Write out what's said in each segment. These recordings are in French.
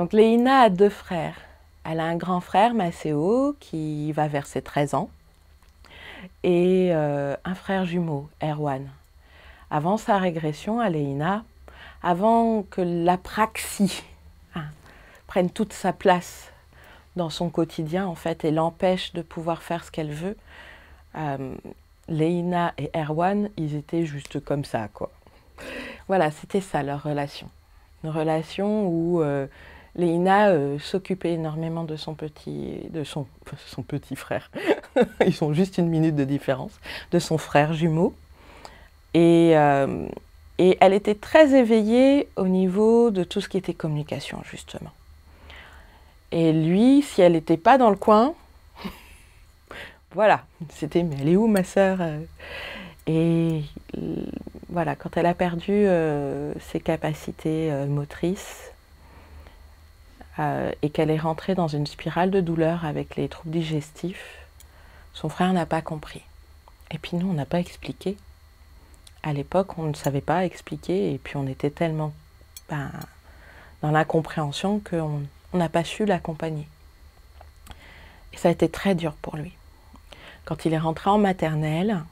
Donc Léina a deux frères. Elle a un grand frère, Maceo, qui va vers ses 13 ans, et euh, un frère jumeau, Erwan. Avant sa régression à Léina, avant que l'apraxie hein, prenne toute sa place dans son quotidien, en fait, et l'empêche de pouvoir faire ce qu'elle veut, euh, Léina et Erwan, ils étaient juste comme ça, quoi. Voilà, c'était ça leur relation. Une relation où euh, Léina euh, s'occupait énormément de son petit, de son, petit frère. Ils ont juste une minute de différence de son frère jumeau. Euh, et, elle était très éveillée au niveau de tout ce qui était communication justement. Et lui, si elle n'était pas dans le coin, voilà, c'était mais elle est où ma sœur euh Et voilà, quand elle a perdu ses capacités motrices euh, et qu'elle est rentrée dans une spirale de douleur avec les troubles digestifs, son frère n'a pas compris. Et puis nous, on n'a pas expliqué. À l'époque, on ne savait pas expliquer et puis on était tellement ben, dans l'incompréhension qu'on n'a pas su l'accompagner. Et ça a été très dur pour lui. Quand il est rentré en maternelle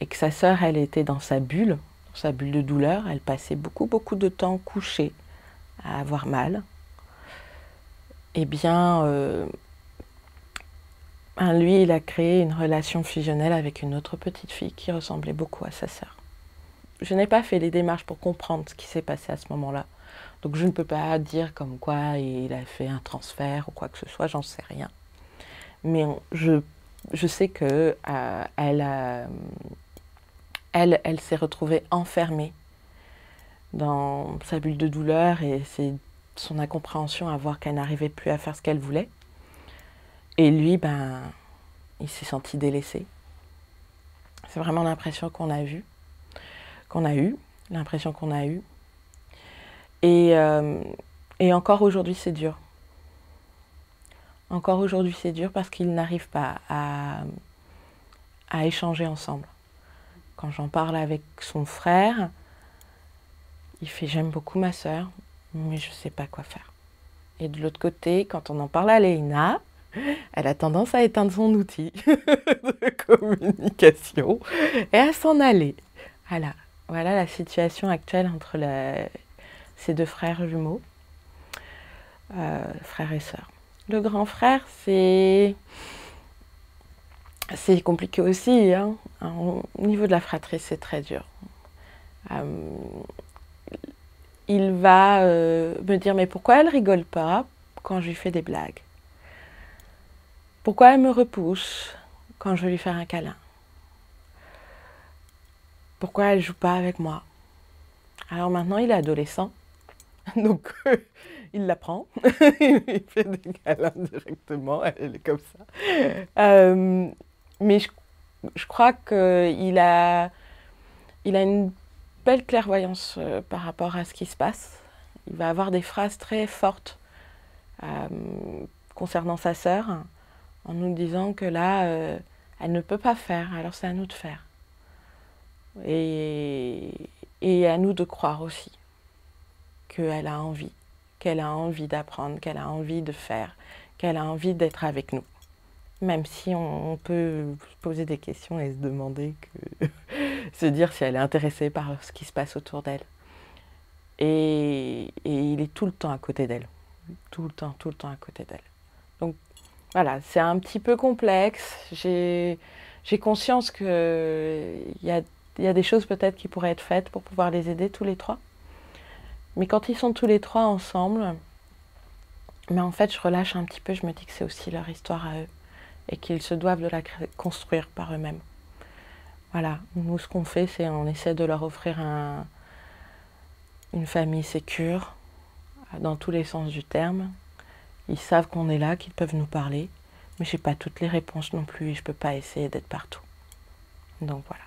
et que sa sœur, elle était dans sa bulle, dans sa bulle de douleur, elle passait beaucoup, beaucoup de temps couchée à avoir mal, eh bien, euh, ben, lui, il a créé une relation fusionnelle avec une autre petite fille qui ressemblait beaucoup à sa sœur. Je n'ai pas fait les démarches pour comprendre ce qui s'est passé à ce moment-là. Donc je ne peux pas dire comme quoi il a fait un transfert ou quoi que ce soit, j'en sais rien. Mais je, sais que euh, a, elle, elle s'est retrouvée enfermée dans sa bulle de douleur et c'est son incompréhension à voir qu'elle n'arrivait plus à faire ce qu'elle voulait. Et lui, ben, il s'est senti délaissé. C'est vraiment l'impression qu'on a vue, qu'on a eue, l'impression qu'on a eu euh, Et, encore aujourd'hui, c'est dur. Encore aujourd'hui, c'est dur parce qu'il n'arrive pas à, à échanger ensemble. Quand j'en parle avec son frère, il fait j'aime beaucoup ma sœur, mais je ne sais pas quoi faire. Et de l'autre côté, quand on en parle à Léina, elle a tendance à éteindre son outil de communication et à s'en aller. Voilà. voilà la situation actuelle entre ces deux frères jumeaux, euh, frères et sœurs. Le grand frère, c'est c'est compliqué aussi. Hein. Au niveau de la fratrie, c'est très dur. Euh, il va euh, me dire mais pourquoi elle rigole pas quand je lui fais des blagues Pourquoi elle me repousse quand je lui fais un câlin Pourquoi elle joue pas avec moi Alors maintenant il est adolescent, donc euh, il l'apprend, il fait des câlins directement, elle est comme ça. Euh, mais je, je crois qu'il a, il a une belle clairvoyance euh, par rapport à ce qui se passe. Il va avoir des phrases très fortes euh, concernant sa sœur, en nous disant que là, euh, elle ne peut pas faire, alors c'est à nous de faire. Et, et à nous de croire aussi qu'elle a envie, qu'elle a envie d'apprendre, qu'elle a envie de faire, qu'elle a envie d'être avec nous. Même si on, on peut poser des questions et se demander que... se dire si elle est intéressée par ce qui se passe autour d'elle. Et, il est tout le temps à côté d'elle. Tout le temps, tout le temps à côté d'elle. Donc voilà, c'est un petit peu complexe. J'ai conscience qu'il y a, y a des choses peut-être qui pourraient être faites pour pouvoir les aider tous les trois. Mais quand ils sont tous les trois ensemble, mais en fait, je relâche un petit peu, je me dis que c'est aussi leur histoire à eux et qu'ils se doivent de la construire par eux-mêmes. Voilà, nous ce qu'on fait, c'est on essaie de leur offrir une famille sécure, dans tous les sens du terme. Ils savent qu'on est là, qu'ils peuvent nous parler, mais je n'ai pas toutes les réponses non plus et je peux pas essayer d'être partout. Donc voilà.